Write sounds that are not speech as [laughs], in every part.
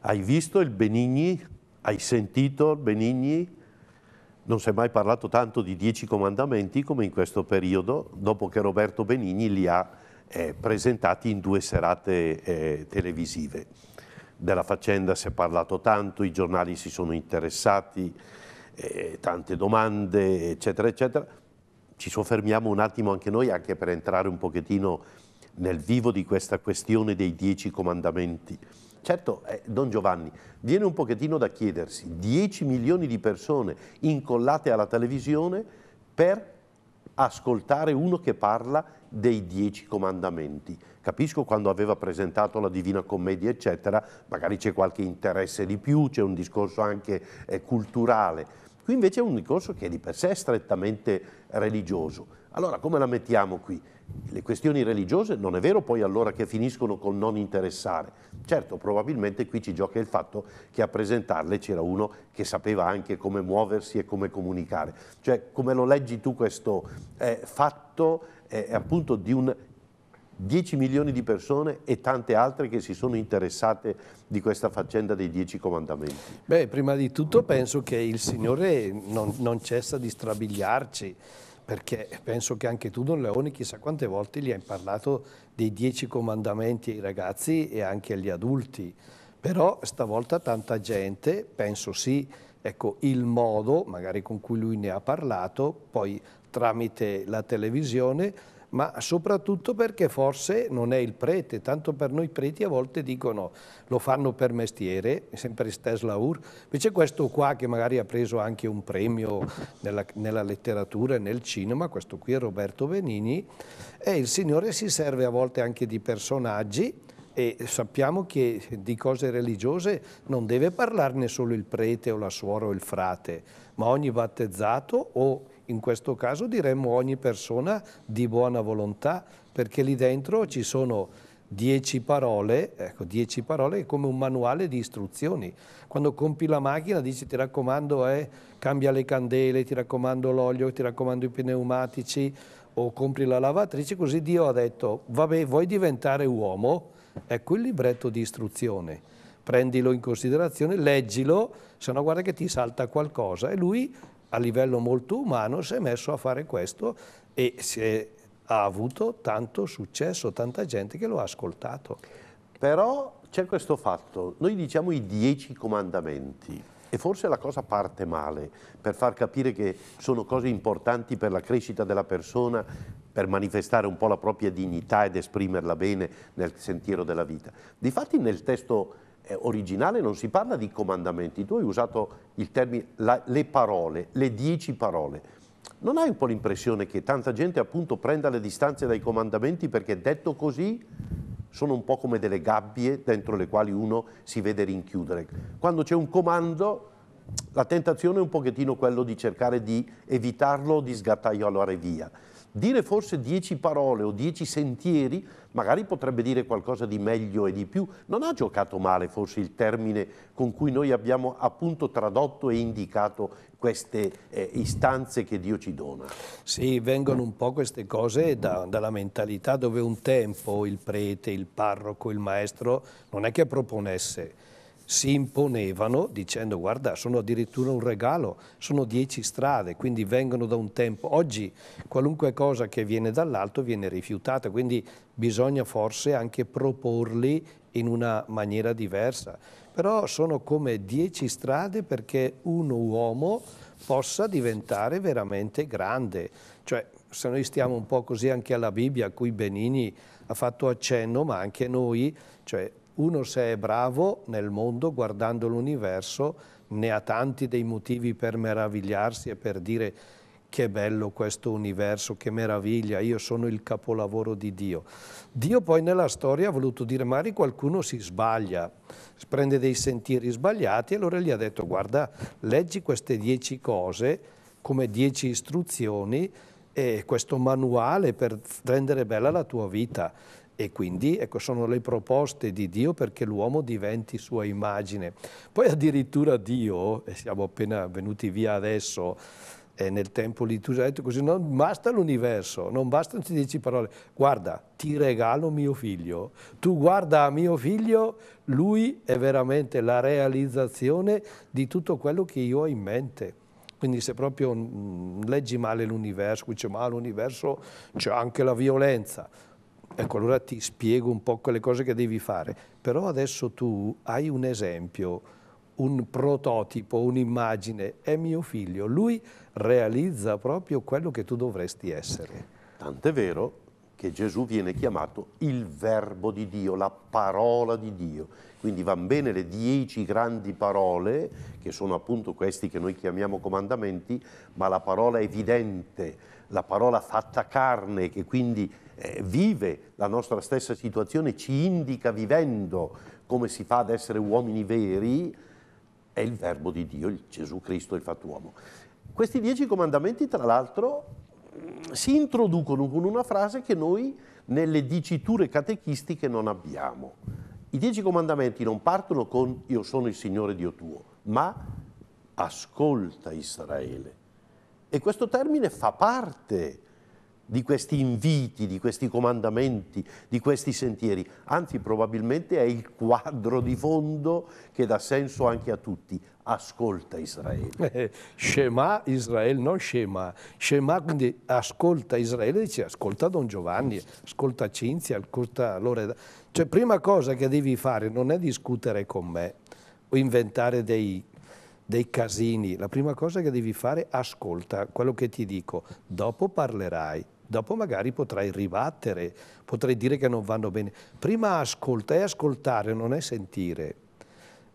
Hai visto il Benigni? Hai sentito il Benigni? Non si è mai parlato tanto di dieci comandamenti come in questo periodo, dopo che Roberto Benigni li ha eh, presentati in due serate eh, televisive. Della faccenda si è parlato tanto, i giornali si sono interessati, eh, tante domande, eccetera, eccetera. Ci soffermiamo un attimo anche noi, anche per entrare un pochettino nel vivo di questa questione dei dieci comandamenti Certo, eh, Don Giovanni, viene un pochettino da chiedersi, 10 milioni di persone incollate alla televisione per ascoltare uno che parla dei dieci comandamenti. Capisco quando aveva presentato la Divina Commedia, eccetera, magari c'è qualche interesse di più, c'è un discorso anche eh, culturale. Qui invece è un discorso che è di per sé strettamente religioso. Allora come la mettiamo qui? Le questioni religiose non è vero poi allora che finiscono con non interessare. Certo, probabilmente qui ci gioca il fatto che a presentarle c'era uno che sapeva anche come muoversi e come comunicare. Cioè, come lo leggi tu questo eh, fatto eh, appunto di un 10 milioni di persone e tante altre che si sono interessate di questa faccenda dei Dieci Comandamenti? Beh, prima di tutto penso che il Signore non, non cessa di strabiliarci perché penso che anche tu Don Leoni chissà quante volte gli hai parlato dei dieci comandamenti ai ragazzi e anche agli adulti, però stavolta tanta gente, penso sì, ecco il modo magari con cui lui ne ha parlato, poi tramite la televisione, ma soprattutto perché forse non è il prete, tanto per noi preti a volte dicono lo fanno per mestiere, sempre Stesla Ur, invece questo qua che magari ha preso anche un premio nella, nella letteratura e nel cinema, questo qui è Roberto Benini, e il Signore si serve a volte anche di personaggi e sappiamo che di cose religiose non deve parlarne solo il prete o la suora o il frate, ma ogni battezzato o in questo caso diremmo ogni persona di buona volontà, perché lì dentro ci sono dieci parole, ecco, dieci parole come un manuale di istruzioni. Quando compi la macchina dici ti raccomando eh, cambia le candele, ti raccomando l'olio, ti raccomando i pneumatici o compri la lavatrice, così Dio ha detto vabbè vuoi diventare uomo? Ecco il libretto di istruzione, prendilo in considerazione, leggilo, se no guarda che ti salta qualcosa e lui a livello molto umano si è messo a fare questo e è, ha avuto tanto successo, tanta gente che lo ha ascoltato. Però c'è questo fatto, noi diciamo i dieci comandamenti e forse la cosa parte male per far capire che sono cose importanti per la crescita della persona, per manifestare un po' la propria dignità ed esprimerla bene nel sentiero della vita. Difatti nel testo eh, originale non si parla di comandamenti, tu hai usato il termine la, le parole, le dieci parole. Non hai un po' l'impressione che tanta gente appunto prenda le distanze dai comandamenti perché detto così sono un po' come delle gabbie dentro le quali uno si vede rinchiudere. Quando c'è un comando la tentazione è un pochettino quello di cercare di evitarlo, o di sgattaiolare via dire forse dieci parole o dieci sentieri, magari potrebbe dire qualcosa di meglio e di più. Non ha giocato male forse il termine con cui noi abbiamo appunto tradotto e indicato queste eh, istanze che Dio ci dona. Sì, vengono un po' queste cose da, dalla mentalità dove un tempo il prete, il parroco, il maestro non è che proponesse si imponevano dicendo guarda sono addirittura un regalo, sono dieci strade, quindi vengono da un tempo. Oggi qualunque cosa che viene dall'alto viene rifiutata, quindi bisogna forse anche proporli in una maniera diversa. Però sono come dieci strade perché un uomo possa diventare veramente grande. Cioè, se noi stiamo un po' così anche alla Bibbia, a cui Benini ha fatto accenno, ma anche noi, cioè uno se è bravo nel mondo guardando l'universo ne ha tanti dei motivi per meravigliarsi e per dire che bello questo universo, che meraviglia, io sono il capolavoro di Dio. Dio poi nella storia ha voluto dire, magari qualcuno si sbaglia, prende dei sentieri sbagliati e allora gli ha detto, guarda, leggi queste dieci cose come dieci istruzioni e questo manuale per rendere bella la tua vita e quindi ecco, sono le proposte di Dio perché l'uomo diventi sua immagine. Poi addirittura Dio, e siamo appena venuti via adesso, eh, nel tempo liturgico, ha detto così, non basta l'universo, non bastano dieci parole, guarda, ti regalo mio figlio, tu guarda a mio figlio, lui è veramente la realizzazione di tutto quello che io ho in mente. Quindi se proprio mh, mm, leggi male l'universo, dice ma l'universo, c'è anche la violenza, ecco allora ti spiego un po' quelle cose che devi fare, però adesso tu hai un esempio, un prototipo, un'immagine, è mio figlio, lui realizza proprio quello che tu dovresti essere. Tant'è vero che Gesù viene chiamato il verbo di Dio, la parola di Dio. Quindi van bene le dieci grandi parole, che sono appunto questi che noi chiamiamo comandamenti, ma la parola evidente, la parola fatta carne, che quindi eh, vive la nostra stessa situazione, ci indica vivendo come si fa ad essere uomini veri, è il verbo di Dio, il Gesù Cristo, il fatto uomo. Questi dieci comandamenti, tra l'altro, mm, si introducono con una frase che noi nelle diciture catechistiche non abbiamo. I dieci comandamenti non partono con io sono il Signore Dio tuo, ma ascolta Israele, e questo termine fa parte di questi inviti, di questi comandamenti, di questi sentieri. Anzi, probabilmente è il quadro di fondo che dà senso anche a tutti. Ascolta Israele. Eh, [laughs] Shema Israele, non Shema. Shema quindi ascolta Israele, dice ascolta Don Giovanni, ascolta Cinzia, ascolta Loreda. Cioè, prima cosa che devi fare non è discutere con me o inventare dei dei casini, la prima cosa che devi fare è ascolta quello che ti dico, dopo parlerai, dopo magari potrai ribattere, potrai dire che non vanno bene. Prima ascolta e ascoltare non è sentire,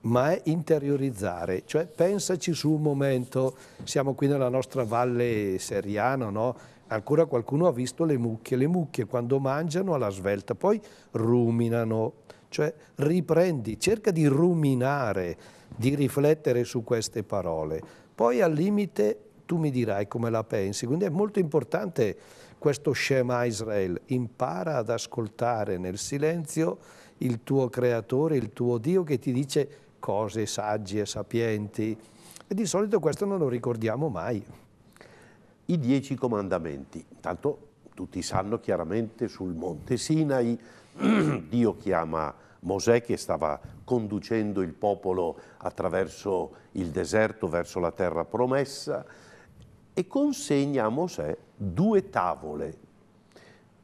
ma è interiorizzare, cioè pensaci su un momento, siamo qui nella nostra valle seriana, no? ancora qualcuno ha visto le mucche, le mucche quando mangiano alla svelta, poi ruminano, cioè riprendi, cerca di ruminare, di riflettere su queste parole. Poi al limite tu mi dirai come la pensi. Quindi è molto importante questo Shema Israel. Impara ad ascoltare nel silenzio il tuo creatore, il tuo Dio che ti dice cose saggi e sapienti. E di solito questo non lo ricordiamo mai. I dieci comandamenti. Intanto tutti sanno chiaramente sul monte Sinai [clears throat] Dio chiama Mosè che stava conducendo il popolo attraverso il deserto verso la terra promessa e consegna a Mosè due tavole.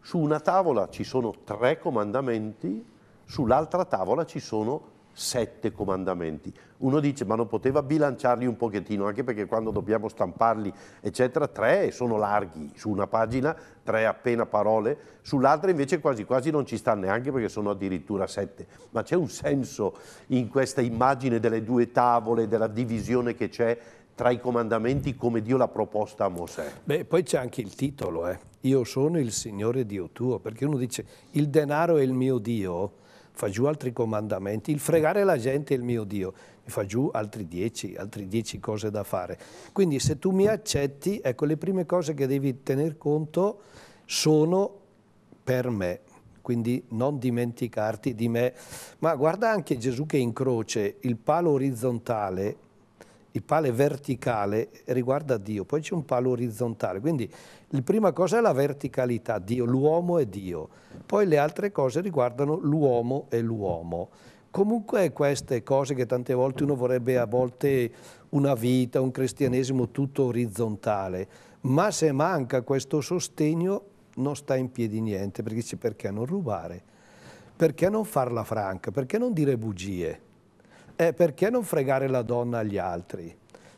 Su una tavola ci sono tre comandamenti, sull'altra tavola ci sono sette comandamenti. Uno dice ma non poteva bilanciarli un pochettino, anche perché quando dobbiamo stamparli, eccetera, tre sono larghi, su una pagina tre appena parole, sull'altra invece quasi quasi non ci sta neanche perché sono addirittura sette. Ma c'è un senso in questa immagine delle due tavole, della divisione che c'è tra i comandamenti come Dio l'ha proposta a Mosè. Beh, poi c'è anche il titolo, eh. Io sono il Signore Dio tuo, perché uno dice il denaro è il mio Dio, fa giù altri comandamenti, il fregare la gente è il mio Dio, mi fa giù altri dieci, altri dieci cose da fare. Quindi se tu mi accetti, ecco le prime cose che devi tener conto sono per me, quindi non dimenticarti di me. Ma guarda anche Gesù che in croce, il palo orizzontale il pale verticale riguarda Dio, poi c'è un palo orizzontale, quindi la prima cosa è la verticalità, Dio, l'uomo è Dio, poi le altre cose riguardano l'uomo e l'uomo. Comunque queste cose che tante volte uno vorrebbe a volte una vita, un cristianesimo tutto orizzontale, ma se manca questo sostegno non sta in piedi niente, perché dice perché non rubare, perché non farla franca, perché non dire bugie è perché non fregare la donna agli altri?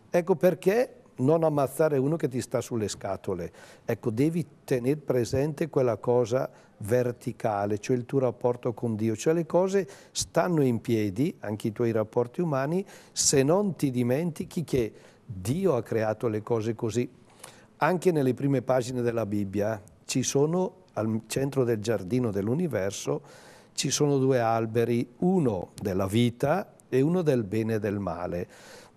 Ecco perché non ammazzare uno che ti sta sulle scatole. Ecco, devi tenere presente quella cosa verticale, cioè il tuo rapporto con Dio. Cioè le cose stanno in piedi, anche i tuoi rapporti umani, se non ti dimentichi che Dio ha creato le cose così. Anche nelle prime pagine della Bibbia ci sono, al centro del giardino dell'universo, ci sono due alberi, uno della vita e uno del bene e del male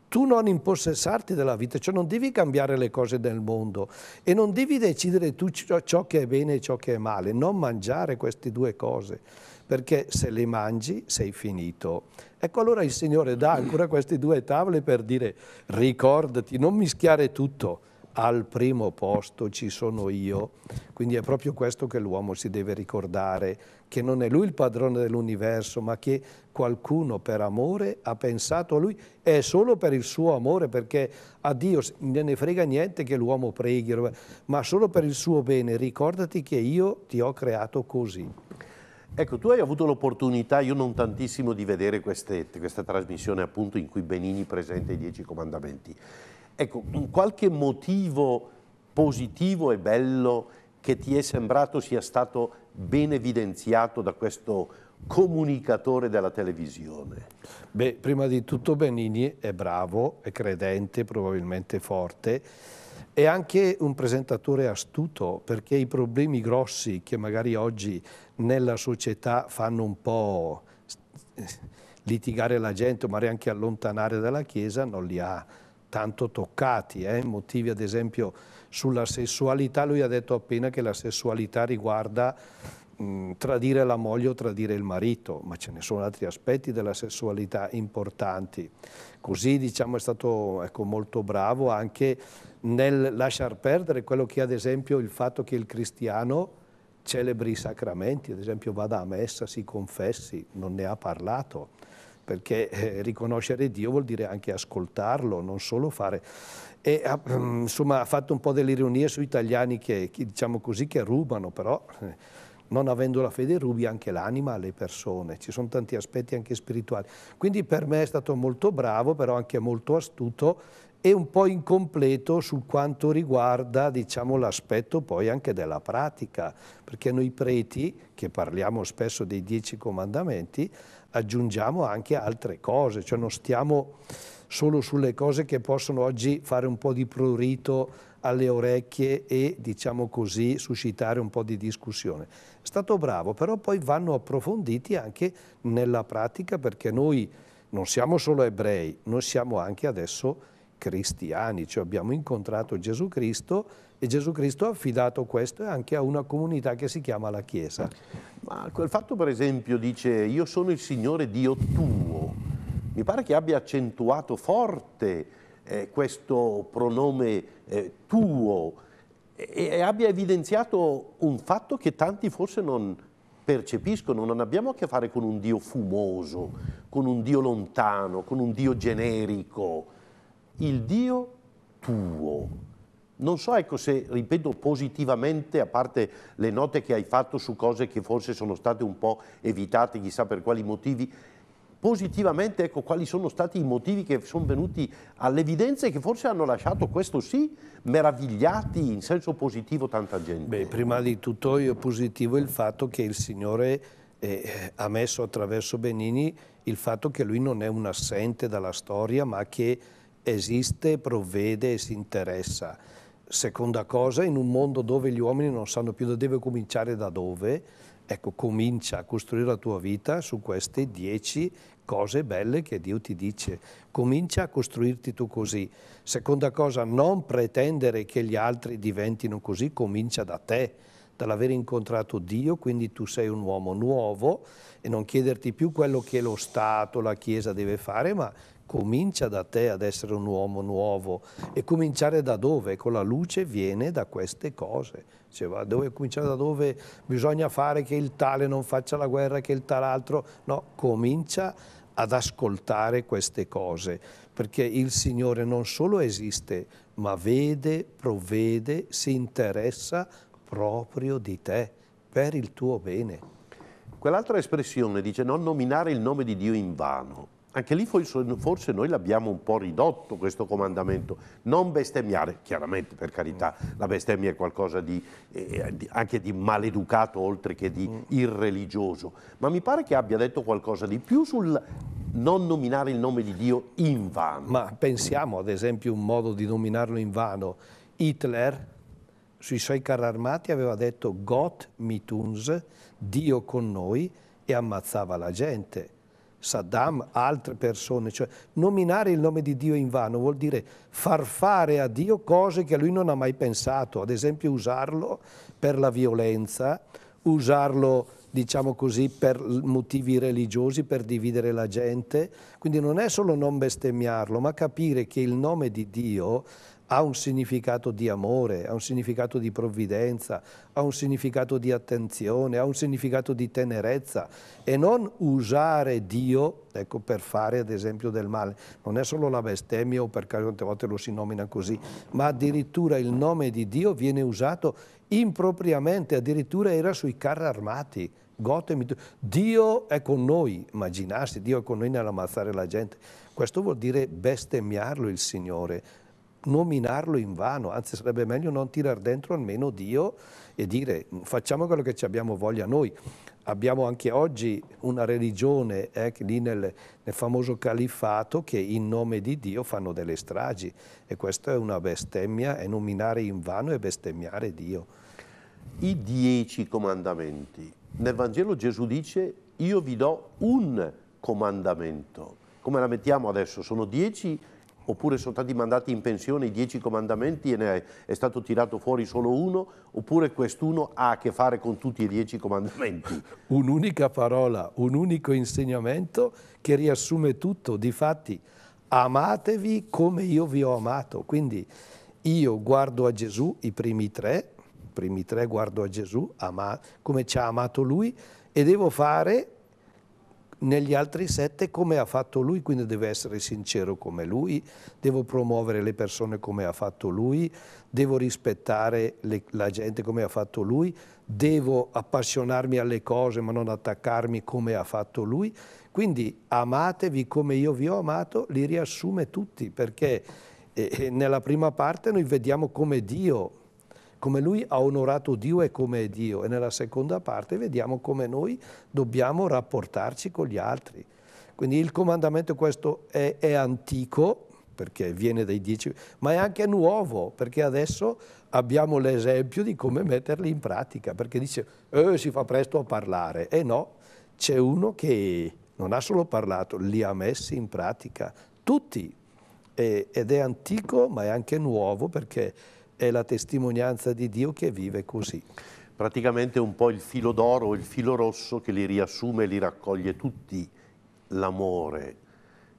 tu non impossessarti della vita, cioè non devi cambiare le cose del mondo e non devi decidere tu ciò che è bene e ciò che è male, non mangiare queste due cose, perché se le mangi sei finito. Ecco allora il Signore dà ancora queste due tavole per dire ricordati, non mischiare tutto, al primo posto ci sono io. Quindi è proprio questo che l'uomo si deve ricordare, che non è lui il padrone dell'universo, ma che qualcuno per amore ha pensato a lui è solo per il suo amore, perché a Dio non ne frega niente che l'uomo preghi, ma solo per il suo bene. Ricordati che io ti ho creato così. Ecco, tu hai avuto l'opportunità, io non tantissimo, di vedere queste, questa trasmissione appunto in cui Benini presenta i Dieci Comandamenti. Ecco, qualche motivo positivo e bello che ti è sembrato sia stato ben evidenziato da questo comunicatore della televisione? Beh, prima di tutto Benini è bravo, è credente, probabilmente forte, è anche un presentatore astuto perché i problemi grossi che magari oggi nella società fanno un po' litigare la gente, magari anche allontanare dalla Chiesa, non li ha tanto toccati, eh? motivi ad esempio sulla sessualità, lui ha detto appena che la sessualità riguarda mh, tradire la moglie o tradire il marito, ma ce ne sono altri aspetti della sessualità importanti. Così diciamo, è stato ecco, molto bravo anche nel lasciar perdere quello che ad esempio il fatto che il cristiano celebri i sacramenti, ad esempio vada a messa, si confessi, non ne ha parlato perché eh, riconoscere Dio vuol dire anche ascoltarlo, non solo fare. E ha, ah, mm, insomma, ha fatto un po' dell'ironia sui italiani che, che, diciamo così, che rubano, però eh, non avendo la fede rubi anche l'anima alle persone, ci sono tanti aspetti anche spirituali. Quindi per me è stato molto bravo, però anche molto astuto e un po' incompleto su quanto riguarda diciamo, l'aspetto poi anche della pratica, perché noi preti, che parliamo spesso dei dieci comandamenti, aggiungiamo anche altre cose, cioè non stiamo solo sulle cose che possono oggi fare un po' di prurito alle orecchie e, diciamo così, suscitare un po' di discussione. È stato bravo, però poi vanno approfonditi anche nella pratica perché noi non siamo solo ebrei, noi siamo anche adesso cristiani, cioè abbiamo incontrato Gesù Cristo e Gesù Cristo ha affidato questo anche a una comunità che si chiama la Chiesa. Ma quel fatto per esempio dice io sono il Signore Dio tuo, mi pare che abbia accentuato forte eh, questo pronome eh, tuo e, e abbia evidenziato un fatto che tanti forse non percepiscono, non abbiamo a che fare con un Dio fumoso, con un Dio lontano, con un Dio generico, il Dio tuo. Non so ecco, se, ripeto, positivamente, a parte le note che hai fatto su cose che forse sono state un po' evitate, chissà per quali motivi, positivamente ecco, quali sono stati i motivi che sono venuti all'evidenza e che forse hanno lasciato, questo sì, meravigliati in senso positivo tanta gente. Beh, prima di tutto io positivo il fatto che il Signore eh, ha messo attraverso Benini il fatto che lui non è un assente dalla storia, ma che esiste, provvede e si interessa. Seconda cosa, in un mondo dove gli uomini non sanno più da dove cominciare da dove, ecco, comincia a costruire la tua vita su queste dieci cose belle che Dio ti dice. Comincia a costruirti tu così. Seconda cosa, non pretendere che gli altri diventino così, comincia da te, dall'aver incontrato Dio, quindi tu sei un uomo nuovo e non chiederti più quello che lo Stato, la Chiesa deve fare, ma Comincia da te ad essere un uomo nuovo e cominciare da dove? Con la luce viene da queste cose. Cioè, dove cominciare da dove bisogna fare che il tale non faccia la guerra, che il tal altro. No, comincia ad ascoltare queste cose, perché il Signore non solo esiste, ma vede, provvede, si interessa proprio di te, per il tuo bene. Quell'altra espressione dice non nominare il nome di Dio in vano anche lì forse noi l'abbiamo un po' ridotto questo comandamento, non bestemmiare, chiaramente per carità la bestemmia è qualcosa di, eh, di, anche di maleducato oltre che di mm. irreligioso, ma mi pare che abbia detto qualcosa di più sul non nominare il nome di Dio in vano. Ma pensiamo ad esempio un modo di nominarlo in vano, Hitler sui suoi carri armati aveva detto Gott mit uns, Dio con noi, e ammazzava la gente Saddam, altre persone. Cioè, nominare il nome di Dio in vano vuol dire far fare a Dio cose che lui non ha mai pensato, ad esempio usarlo per la violenza, usarlo diciamo così, per motivi religiosi, per dividere la gente. Quindi non è solo non bestemmiarlo, ma capire che il nome di Dio ha un significato di amore, ha un significato di provvidenza, ha un significato di attenzione, ha un significato di tenerezza e non usare Dio ecco, per fare ad esempio del male. Non è solo la bestemmia o per caso tante volte lo si nomina così, ma addirittura il nome di Dio viene usato impropriamente, addirittura era sui carri armati. Gotham, Dio è con noi, immaginarsi, Dio è con noi nell'ammazzare la gente. Questo vuol dire bestemmiarlo il Signore, nominarlo in vano, anzi sarebbe meglio non tirar dentro almeno Dio e dire facciamo quello che ci abbiamo voglia noi. Abbiamo anche oggi una religione, eh, lì nel, nel, famoso califato che in nome di Dio fanno delle stragi e questa è una bestemmia, è nominare in vano e bestemmiare Dio. I dieci comandamenti. Nel Vangelo Gesù dice io vi do un comandamento. Come la mettiamo adesso? Sono dieci comandamenti oppure sono stati mandati in pensione i dieci comandamenti e ne è stato tirato fuori solo uno, oppure quest'uno ha a che fare con tutti i dieci comandamenti? [laughs] Un'unica parola, un unico insegnamento che riassume tutto, difatti amatevi come io vi ho amato, quindi io guardo a Gesù i primi tre, i primi tre guardo a Gesù, ama, come ci ha amato lui, e devo fare negli altri sette come ha fatto lui, quindi devo essere sincero come lui, devo promuovere le persone come ha fatto lui, devo rispettare le, la gente come ha fatto lui, devo appassionarmi alle cose ma non attaccarmi come ha fatto lui. Quindi amatevi come io vi ho amato, li riassume tutti perché eh, nella prima parte noi vediamo come Dio come lui ha onorato Dio e come è Dio. E nella seconda parte vediamo come noi dobbiamo rapportarci con gli altri. Quindi il comandamento questo è, è antico, perché viene dai dieci, ma è anche nuovo, perché adesso abbiamo l'esempio di come metterli in pratica, perché dice, eh, si fa presto a parlare. E no, c'è uno che non ha solo parlato, li ha messi in pratica, tutti. E, ed è antico, ma è anche nuovo, perché è la testimonianza di Dio che vive così. Praticamente un po' il filo d'oro, il filo rosso che li riassume e li raccoglie tutti, l'amore.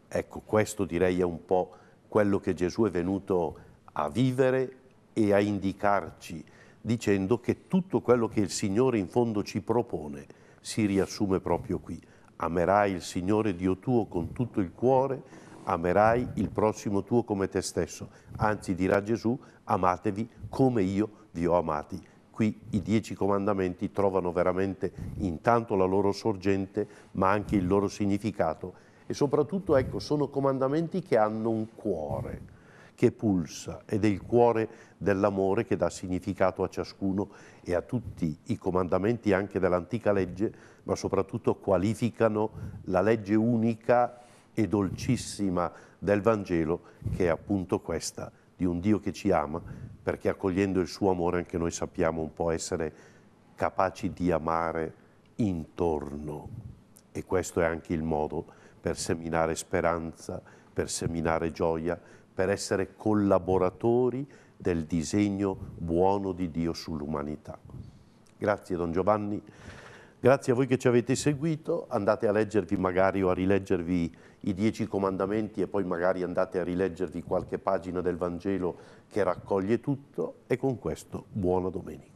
Ecco, questo direi è un po' quello che Gesù è venuto a vivere e a indicarci, dicendo che tutto quello che il Signore in fondo ci propone si riassume proprio qui. Amerai il Signore Dio tuo con tutto il cuore, amerai il prossimo tuo come te stesso. Anzi dirà Gesù, amatevi come io vi ho amati. Qui i dieci comandamenti trovano veramente intanto la loro sorgente, ma anche il loro significato. E soprattutto, ecco, sono comandamenti che hanno un cuore che pulsa ed è il cuore dell'amore che dà significato a ciascuno e a tutti i comandamenti anche dell'antica legge, ma soprattutto qualificano la legge unica e dolcissima del Vangelo, che è appunto questa, di un Dio che ci ama, perché accogliendo il suo amore anche noi sappiamo un po' essere capaci di amare intorno. E questo è anche il modo per seminare speranza, per seminare gioia, per essere collaboratori del disegno buono di Dio sull'umanità. Grazie Don Giovanni, grazie a voi che ci avete seguito, andate a leggervi magari o a rileggervi i dieci comandamenti e poi magari andate a rileggervi qualche pagina del Vangelo che raccoglie tutto e con questo buona domenica.